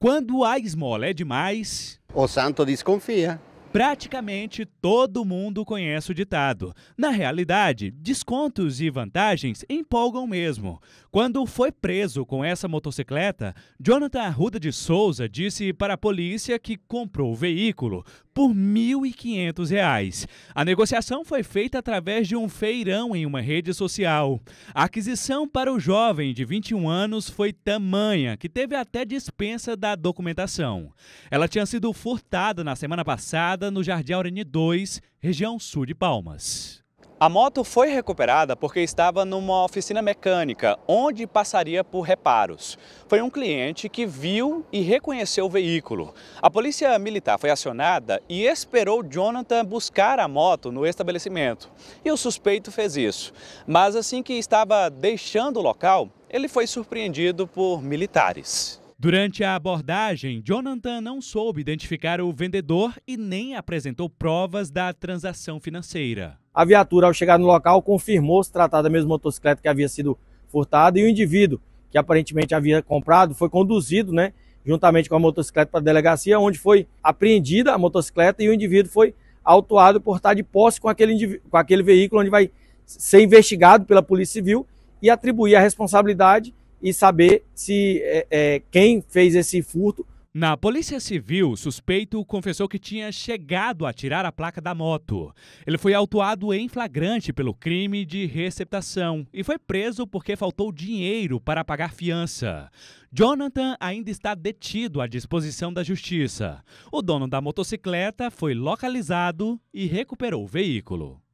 Quando a esmola é demais. O santo desconfia. Praticamente todo mundo conhece o ditado. Na realidade, descontos e vantagens empolgam mesmo. Quando foi preso com essa motocicleta, Jonathan Arruda de Souza disse para a polícia que comprou o veículo por R$ 1.500. A negociação foi feita através de um feirão em uma rede social. A aquisição para o jovem de 21 anos foi tamanha que teve até dispensa da documentação. Ela tinha sido furtada na semana passada no Jardim Aureni 2, região sul de Palmas. A moto foi recuperada porque estava numa oficina mecânica, onde passaria por reparos. Foi um cliente que viu e reconheceu o veículo. A polícia militar foi acionada e esperou Jonathan buscar a moto no estabelecimento. E o suspeito fez isso. Mas assim que estava deixando o local, ele foi surpreendido por militares. Durante a abordagem, Jonathan não soube identificar o vendedor e nem apresentou provas da transação financeira. A viatura, ao chegar no local, confirmou se tratar da mesma motocicleta que havia sido furtada e o indivíduo que aparentemente havia comprado foi conduzido, né, juntamente com a motocicleta para a delegacia, onde foi apreendida a motocicleta e o indivíduo foi autuado por estar de posse com aquele, com aquele veículo, onde vai ser investigado pela Polícia Civil e atribuir a responsabilidade e saber se é, é, quem fez esse furto. Na Polícia Civil, o suspeito confessou que tinha chegado a tirar a placa da moto. Ele foi autuado em flagrante pelo crime de receptação e foi preso porque faltou dinheiro para pagar fiança. Jonathan ainda está detido à disposição da justiça. O dono da motocicleta foi localizado e recuperou o veículo.